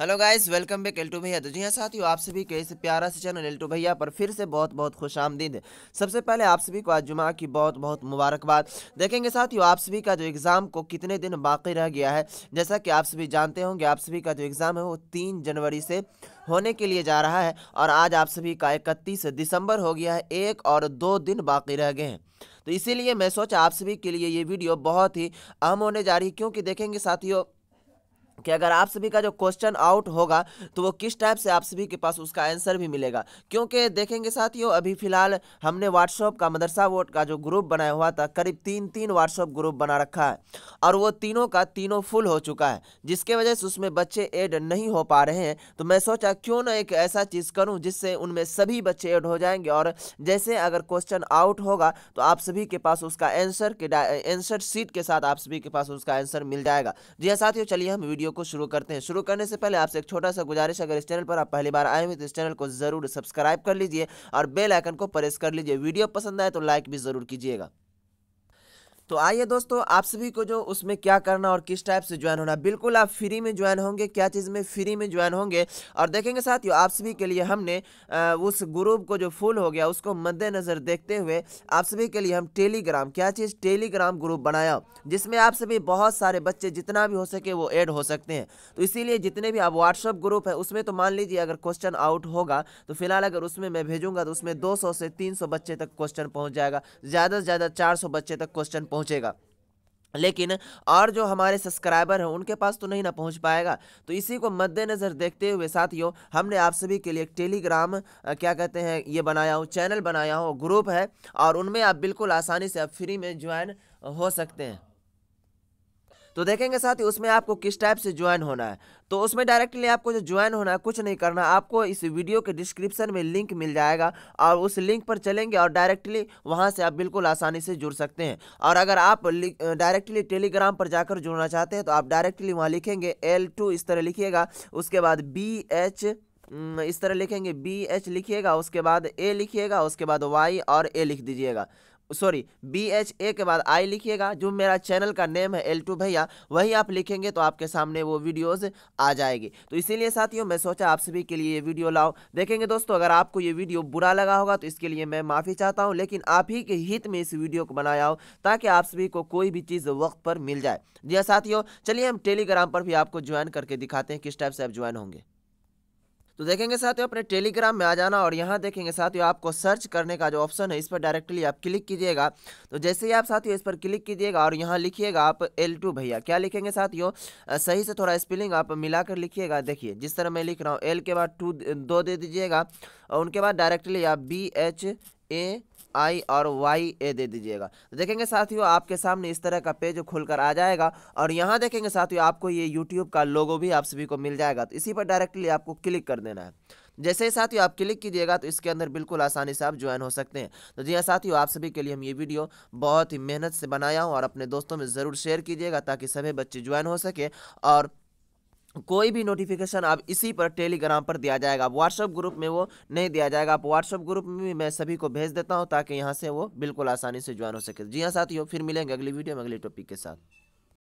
hello guys welcome back एल्टू भैया तो जी हाँ साथियों आप सभी के इस प्यारा से चैनल एल्टू भैया पर फिर से बहुत बहुत खुश आमदीद सबसे पहले आप सभी को आज जुमा की बहुत बहुत मुबारकबाद देखेंगे साथियों आप सभी का जो एग्ज़ाम को कितने दिन बाकी रह गया है जैसा कि आप सभी जानते होंगे आप सभी का जो एग्ज़ाम है वो तीन जनवरी से होने के लिए जा रहा है और आज आप सभी का इकतीस दिसंबर हो गया है एक और दो दिन बाकी रह गए हैं तो इसीलिए मैं सोचा आप सभी के लिए ये वीडियो बहुत ही अहम होने जा रही क्योंकि देखेंगे साथियों कि अगर आप सभी का जो क्वेश्चन आउट होगा तो वो किस टाइप से आप सभी के पास उसका आंसर भी मिलेगा क्योंकि देखेंगे साथियों अभी फिलहाल हमने व्हाट्सअप का मदरसा वोट का जो ग्रुप बनाया हुआ था करीब तीन तीन व्हाट्सअप ग्रुप बना रखा है और वो तीनों का तीनों फुल हो चुका है जिसके वजह से उसमें बच्चे एड नहीं हो पा रहे हैं तो मैं सोचा क्यों ना एक ऐसा चीज़ करूँ जिससे उनमें सभी बच्चे एड हो जाएंगे और जैसे अगर क्वेश्चन आउट होगा तो आप सभी के पास उसका आंसर के आंसर सीट के साथ आप सभी के पास उसका आंसर मिल जाएगा जी हाँ साथियों चलिए हम वीडियो वीडियो को शुरू करते हैं शुरू करने से पहले आपसे एक छोटा सा गुजारिश अगर इस चैनल पर आप पहली बार आए हुए तो इस चैनल को जरूर सब्सक्राइब कर लीजिए और बेल आइकन को प्रेस कर लीजिए वीडियो पसंद आए तो लाइक भी जरूर कीजिएगा तो आइए दोस्तों आप सभी को जो उसमें क्या करना और किस टाइप से ज्वाइन होना बिल्कुल आप फ्री में ज्वाइन होंगे क्या चीज़ में फ्री में ज्वाइन होंगे और देखेंगे साथियों आप सभी के लिए हमने उस ग्रुप को जो फुल हो गया उसको मद्देनज़र देखते हुए आप सभी के लिए हम टेलीग्राम क्या चीज़ टेलीग्राम ग्रुप बनाया जिसमें आप सभी बहुत सारे बच्चे जितना भी हो सके वो एड हो सकते हैं तो इसीलिए जितने भी आप व्हाट्सअप ग्रुप है उसमें तो मान लीजिए अगर क्वेश्चन आउट होगा तो फिलहाल अगर उसमें मैं भेजूंगा तो उसमें दो से तीन बच्चे तक क्वेश्चन पहुँच जाएगा ज़्यादा से ज़्यादा चार बच्चे तक क्वेश्चन पहुँच पहुँचेगा लेकिन और जो हमारे सब्सक्राइबर हैं उनके पास तो नहीं ना पहुंच पाएगा तो इसी को मद्देनज़र देखते हुए साथियों हमने आप सभी के लिए एक टेलीग्राम क्या कहते हैं ये बनाया हो चैनल बनाया हो ग्रुप है और उनमें आप बिल्कुल आसानी से आप फ्री में ज्वाइन हो सकते हैं तो देखेंगे साथ ही उसमें आपको किस टाइप से ज्वाइन होना है तो उसमें डायरेक्टली आपको जो ज्वाइन होना है कुछ नहीं करना आपको इस वीडियो के डिस्क्रिप्शन में लिंक मिल जाएगा और उस लिंक पर चलेंगे और डायरेक्टली वहाँ से आप बिल्कुल आसानी से जुड़ सकते हैं और अगर आप डायरेक्टली टेलीग्राम पर जाकर जुड़ना चाहते हैं तो आप डायरेक्टली वहाँ लिखेंगे एल इस तरह लिखिएगा उसके बाद बी एच इस तरह लिखेंगे बी एच लिखिएगा उसके बाद ए लिखिएगा उसके बाद वाई और ए लिख दीजिएगा सॉरी बी एच ए के बाद आई लिखिएगा जो मेरा चैनल का नेम है एल टू भैया वही आप लिखेंगे तो आपके सामने वो वीडियोस आ जाएगी तो इसीलिए साथियों मैं सोचा आप सभी के लिए ये वीडियो लाओ देखेंगे दोस्तों अगर आपको ये वीडियो बुरा लगा होगा तो इसके लिए मैं माफ़ी चाहता हूँ लेकिन आप ही के हित में इस वीडियो को बनाया हो ताकि आप सभी को कोई भी चीज़ वक्त पर मिल जाए जी हाँ साथियों चलिए हम टेलीग्राम पर भी आपको ज्वाइन करके दिखाते हैं किस टाइप से आप ज्वाइन होंगे तो देखेंगे साथियों अपने टेलीग्राम में आ जाना और यहाँ देखेंगे साथियों आपको सर्च करने का जो ऑप्शन है इस पर डायरेक्टली आप क्लिक कीजिएगा तो जैसे ही आप साथियों इस पर क्लिक कीजिएगा और यहाँ लिखिएगा आप एल टू भैया क्या लिखेंगे साथियों सही से थोड़ा स्पेलिंग आप मिलाकर लिखिएगा देखिए जिस तरह मैं लिख रहा हूँ एल के बाद टू दो दे दीजिएगा और उनके बाद डायरेक्टली आप बी एच ए आई और वाई ए दे दीजिएगा तो देखेंगे साथियों आपके सामने इस तरह का पेज खुलकर आ जाएगा और यहाँ देखेंगे साथियों आपको ये यूट्यूब का लोगो भी आप सभी को मिल जाएगा तो इसी पर डायरेक्टली आपको क्लिक कर देना है जैसे ही साथियों आप क्लिक कीजिएगा तो इसके अंदर बिल्कुल आसानी से आप ज्वाइन हो सकते हैं तो जी हाँ साथियों आप सभी के लिए हम ये वीडियो बहुत ही मेहनत से बनाया हूँ और अपने दोस्तों में ज़रूर शेयर कीजिएगा ताकि सभी बच्चे ज्वाइन हो सके और कोई भी नोटिफिकेशन अब इसी पर टेलीग्राम पर दिया जाएगा व्हाट्सअप ग्रुप में वो नहीं दिया जाएगा आप व्हाट्सअप ग्रुप में भी मैं सभी को भेज देता हूँ ताकि यहाँ से वो बिल्कुल आसानी से ज्वाइन हो सके जी हाँ साथियों फिर मिलेंगे अगली वीडियो में अगले टॉपिक के साथ